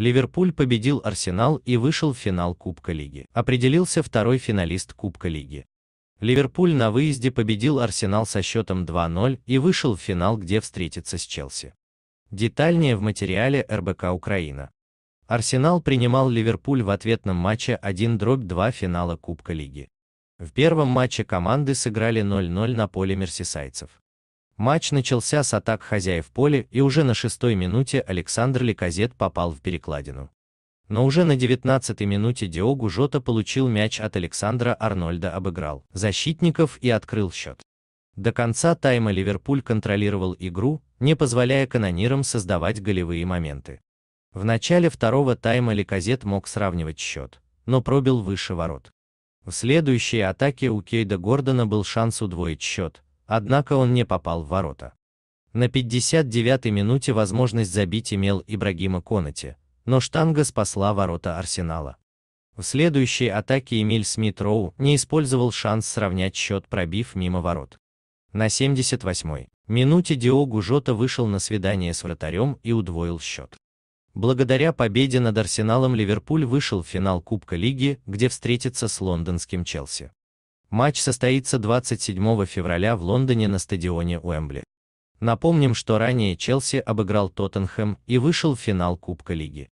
Ливерпуль победил Арсенал и вышел в финал Кубка Лиги. Определился второй финалист Кубка Лиги. Ливерпуль на выезде победил Арсенал со счетом 2-0 и вышел в финал, где встретится с Челси. Детальнее в материале РБК Украина. Арсенал принимал Ливерпуль в ответном матче 1-2 финала Кубка Лиги. В первом матче команды сыграли 0-0 на поле мерсисайцев. Матч начался с атак хозяев поля и уже на шестой минуте Александр Ликозет попал в перекладину. Но уже на девятнадцатой минуте Диогу Жота получил мяч от Александра Арнольда обыграл защитников и открыл счет. До конца тайма Ливерпуль контролировал игру, не позволяя канонирам создавать голевые моменты. В начале второго тайма Ликозет мог сравнивать счет, но пробил выше ворот. В следующей атаке у Кейда Гордона был шанс удвоить счет, Однако он не попал в ворота. На 59-й минуте возможность забить имел Ибрагима Конати, но штанга спасла ворота Арсенала. В следующей атаке Эмиль Смит Роу не использовал шанс сравнять счет, пробив мимо ворот. На 78-й минуте Диогу Жота вышел на свидание с вратарем и удвоил счет. Благодаря победе над Арсеналом Ливерпуль вышел в финал Кубка Лиги, где встретится с лондонским Челси. Матч состоится 27 февраля в Лондоне на стадионе Уэмбли. Напомним, что ранее Челси обыграл Тоттенхэм и вышел в финал Кубка Лиги.